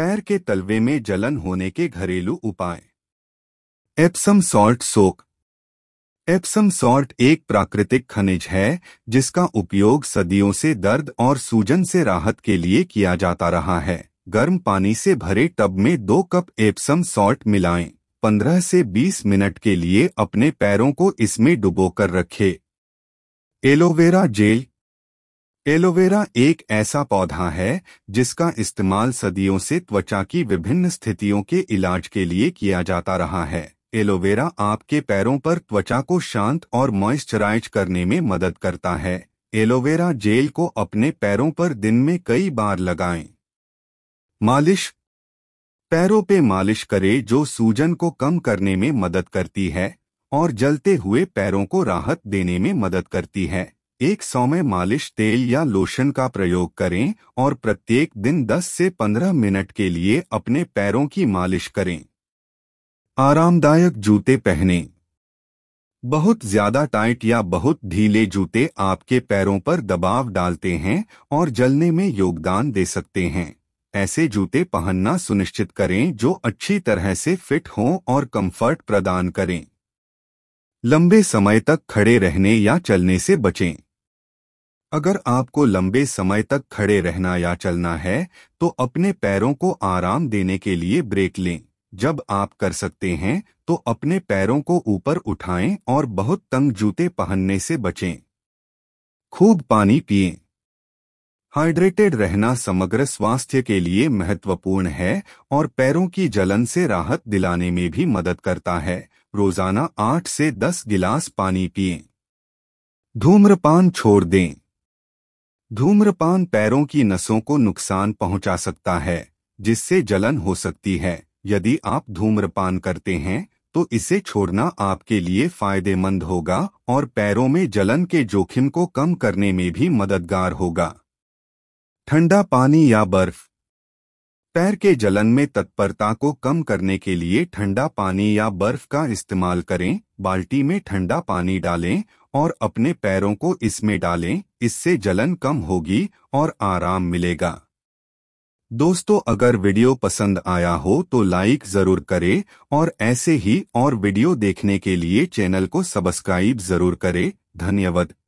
पैर के तलवे में जलन होने के घरेलू उपाय Epsom salt soak Epsom salt एक प्राकृतिक खनिज है जिसका उपयोग सदियों से दर्द और सूजन से राहत के लिए किया जाता रहा है गर्म पानी से भरे टब में दो कप एप्सम सॉल्ट मिलाएं। 15 से 20 मिनट के लिए अपने पैरों को इसमें डुबोकर रखें। एलोवेरा जेल एलोवेरा एक ऐसा पौधा है जिसका इस्तेमाल सदियों से त्वचा की विभिन्न स्थितियों के इलाज के लिए किया जाता रहा है एलोवेरा आपके पैरों पर त्वचा को शांत और मॉइस्चराइज करने में मदद करता है एलोवेरा जेल को अपने पैरों पर दिन में कई बार लगाएं। मालिश पैरों पे मालिश करें जो सूजन को कम करने में मदद करती है और जलते हुए पैरों को राहत देने में मदद करती है एक सौ में मालिश तेल या लोशन का प्रयोग करें और प्रत्येक दिन 10 से 15 मिनट के लिए अपने पैरों की मालिश करें आरामदायक जूते पहने बहुत ज्यादा टाइट या बहुत ढीले जूते आपके पैरों पर दबाव डालते हैं और जलने में योगदान दे सकते हैं ऐसे जूते पहनना सुनिश्चित करें जो अच्छी तरह से फिट हों और कंफर्ट प्रदान करें लंबे समय तक खड़े रहने या चलने से बचें अगर आपको लंबे समय तक खड़े रहना या चलना है तो अपने पैरों को आराम देने के लिए ब्रेक लें जब आप कर सकते हैं तो अपने पैरों को ऊपर उठाएं और बहुत तंग जूते पहनने से बचें खूब पानी पिए हाइड्रेटेड रहना समग्र स्वास्थ्य के लिए महत्वपूर्ण है और पैरों की जलन से राहत दिलाने में भी मदद करता है रोजाना आठ से दस गिलास पानी पिए धूम्रपान छोड़ दें धूम्रपान पैरों की नसों को नुकसान पहुंचा सकता है जिससे जलन हो सकती है यदि आप धूम्रपान करते हैं तो इसे छोड़ना आपके लिए फायदेमंद होगा और पैरों में जलन के जोखिम को कम करने में भी मददगार होगा ठंडा पानी या बर्फ पैर के जलन में तत्परता को कम करने के लिए ठंडा पानी या बर्फ का इस्तेमाल करें बाल्टी में ठंडा पानी डालें और अपने पैरों को इसमें डालें इससे जलन कम होगी और आराम मिलेगा दोस्तों अगर वीडियो पसंद आया हो तो लाइक जरूर करें और ऐसे ही और वीडियो देखने के लिए चैनल को सब्सक्राइब जरूर करें धन्यवाद